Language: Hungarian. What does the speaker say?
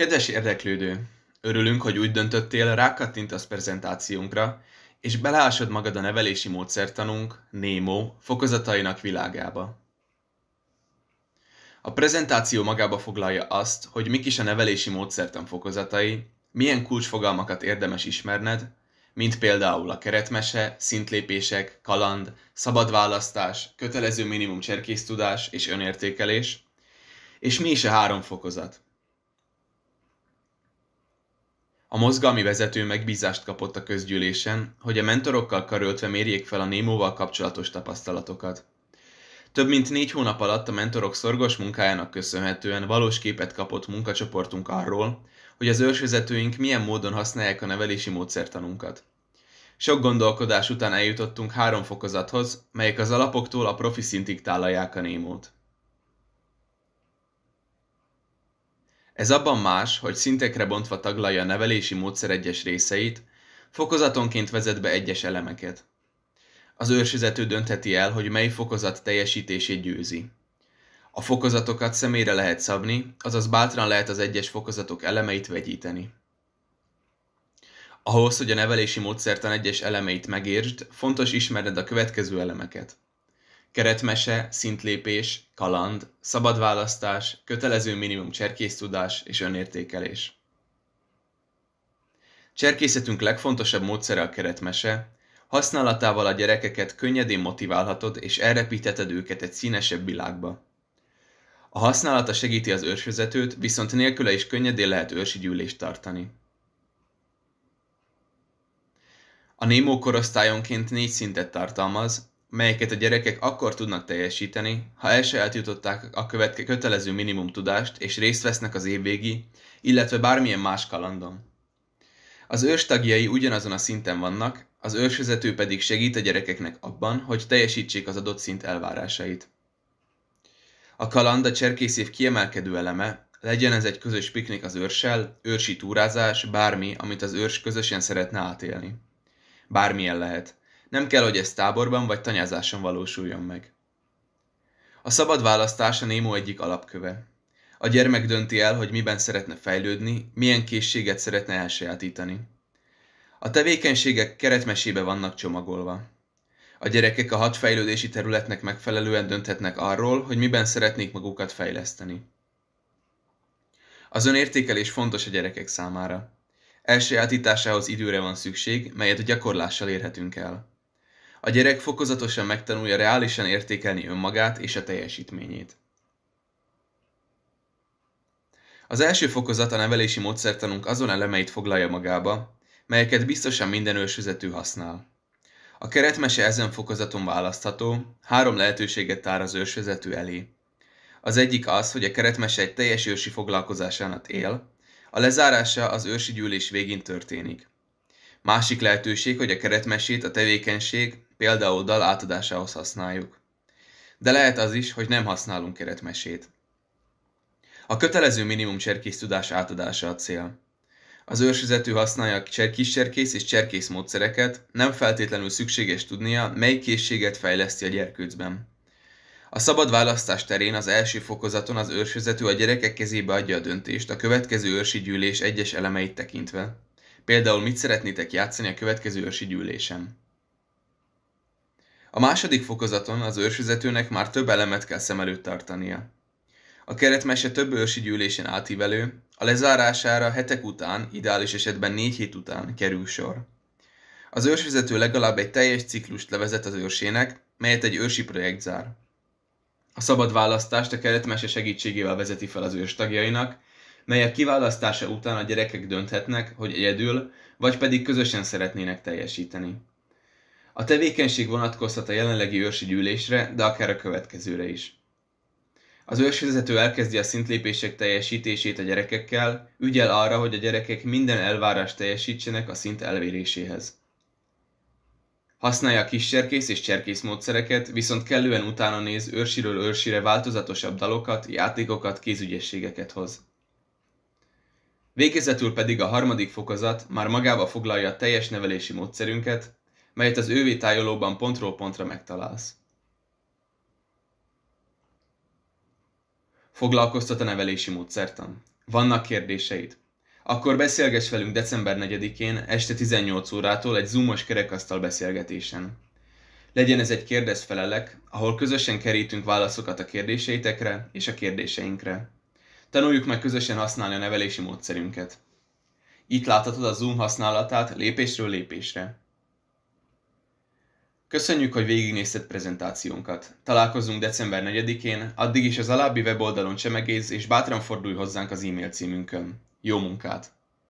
Kedves érdeklődő! Örülünk, hogy úgy döntöttél, rákattintasz prezentációnkra, és belásod magad a nevelési módszertanunk, Némo, fokozatainak világába. A prezentáció magába foglalja azt, hogy mik is a nevelési módszertan fokozatai, milyen kulcsfogalmakat érdemes ismerned, mint például a keretmese, szintlépések, kaland, szabadválasztás, kötelező minimum cserkésztudás és önértékelés, és mi is a három fokozat – a mozgalmi vezető megbízást kapott a közgyűlésen, hogy a mentorokkal karöltve mérjék fel a Némóval kapcsolatos tapasztalatokat. Több mint négy hónap alatt a mentorok szorgos munkájának köszönhetően valós képet kapott munkacsoportunk arról, hogy az őrsvezetőink milyen módon használják a nevelési módszertanunkat. Sok gondolkodás után eljutottunk három fokozathoz, melyek az alapoktól a profi szintig tálalják a némót. Ez abban más, hogy szintekre bontva taglalja a nevelési módszer egyes részeit, fokozatonként vezet be egyes elemeket. Az őrsizető döntheti el, hogy mely fokozat teljesítését győzi. A fokozatokat személyre lehet szabni, azaz bátran lehet az egyes fokozatok elemeit vegyíteni. Ahhoz, hogy a nevelési módszertan egyes elemeit megértsd, fontos ismerned a következő elemeket keretmese, szintlépés, kaland, szabad választás, kötelező minimum cserkésztudás és önértékelés. Cserkészetünk legfontosabb módszere a keretmese, használatával a gyerekeket könnyedén motiválhatod és elrepítheted őket egy színesebb világba. A használata segíti az őrsvezetőt, viszont nélküle is könnyedén lehet őrsi gyűlést tartani. A Némó korosztályonként négy szintet tartalmaz, melyeket a gyerekek akkor tudnak teljesíteni, ha elsajátították a követke kötelező minimum tudást és részt vesznek az évvégi, illetve bármilyen más kalandon. Az őrs tagjai ugyanazon a szinten vannak, az őrsvezető pedig segít a gyerekeknek abban, hogy teljesítsék az adott szint elvárásait. A kaland a cserkészév kiemelkedő eleme, legyen ez egy közös piknik az őrsel, őrsi túrázás, bármi, amit az őrs közösen szeretne átélni. Bármilyen lehet – nem kell, hogy ez táborban vagy tanyázáson valósuljon meg. A szabad választás a Némo egyik alapköve. A gyermek dönti el, hogy miben szeretne fejlődni, milyen készséget szeretne elsajátítani. A tevékenységek keretmesébe vannak csomagolva. A gyerekek a hat fejlődési területnek megfelelően dönthetnek arról, hogy miben szeretnék magukat fejleszteni. Az önértékelés fontos a gyerekek számára. Elsajátításához időre van szükség, melyet a gyakorlással érhetünk el. A gyerek fokozatosan megtanulja reálisan értékelni önmagát és a teljesítményét. Az első fokozat a nevelési módszertanunk azon elemeit foglalja magába, melyeket biztosan minden ősvezető használ. A keretmese ezen fokozaton választható, három lehetőséget tár az ősvezető elé. Az egyik az, hogy a keretmese egy teljes ősi foglalkozásánat él, a lezárása az ősi gyűlés végén történik. Másik lehetőség, hogy a keretmesét a tevékenység, például dal átadásához használjuk. De lehet az is, hogy nem használunk keretmesét. A kötelező minimum cserkész tudás átadása a cél. Az őrsvezető használja cserkész cserkész és cserkész módszereket, nem feltétlenül szükséges tudnia, mely készséget fejleszti a gyerkőcben. A szabad választás terén az első fokozaton az őrsvezető a gyerekek kezébe adja a döntést a következő őrsi gyűlés egyes elemeit tekintve. Például mit szeretnétek játszani a következő őrsi gyűlésen? A második fokozaton az őrsüzetőnek már több elemet kell szem előtt tartania. A keretmese több őrsi gyűlésen átívelő, a lezárására hetek után, ideális esetben négy hét után kerül sor. Az őrsvezető legalább egy teljes ciklust levezet az őrsének, melyet egy őrsi projekt zár. A szabad választást a keretmese segítségével vezeti fel az őrstagjainak, mely a kiválasztása után a gyerekek dönthetnek, hogy egyedül, vagy pedig közösen szeretnének teljesíteni. A tevékenység vonatkozhat a jelenlegi őrsi gyűlésre, de akár a következőre is. Az vezető elkezdi a szintlépések teljesítését a gyerekekkel, ügyel arra, hogy a gyerekek minden elvárást teljesítsenek a szint elvéréséhez. Használja a kiscserkész és módszereket, viszont kellően utána néz őrsiről őrsire változatosabb dalokat, játékokat, kézügyességeket hoz. Végezetül pedig a harmadik fokozat már magába foglalja a teljes nevelési módszerünket, melyet az ővi tájolóban pontról pontra megtalálsz. Foglalkoztat a nevelési módszertan. Vannak kérdéseid? Akkor beszélgess velünk december 4-én este 18 órától egy zoomos kerekasztal beszélgetésen. Legyen ez egy kérdezfelelek, ahol közösen kerítünk válaszokat a kérdéseitekre és a kérdéseinkre. Tanuljuk meg közösen használni a nevelési módszerünket. Itt láthatod a Zoom használatát lépésről lépésre. Köszönjük, hogy végignézted prezentációnkat. Találkozunk december 4-én, addig is az alábbi weboldalon csemegész, és bátran fordulj hozzánk az e-mail címünkön. Jó munkát!